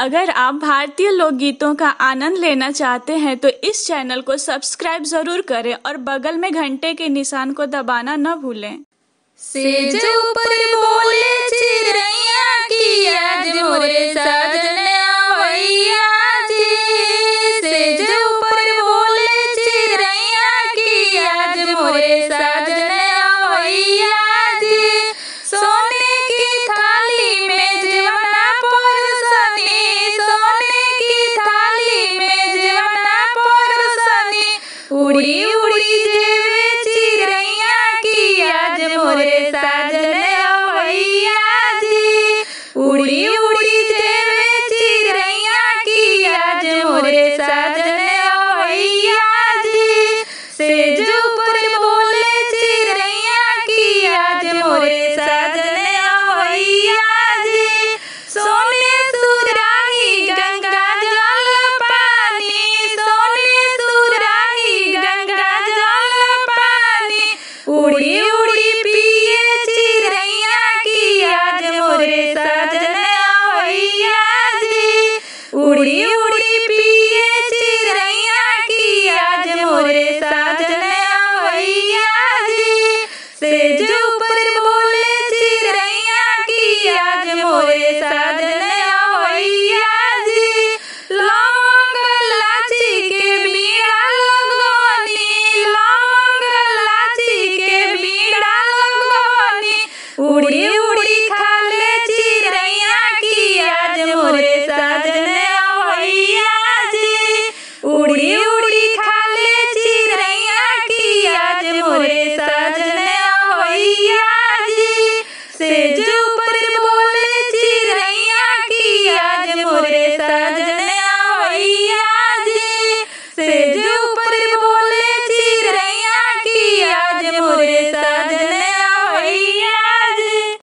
अगर आप भारतीय लोकगीतों का आनंद लेना चाहते हैं तो इस चैनल को सब्सक्राइब जरूर करें और बगल में घंटे के निशान को दबाना न भूलें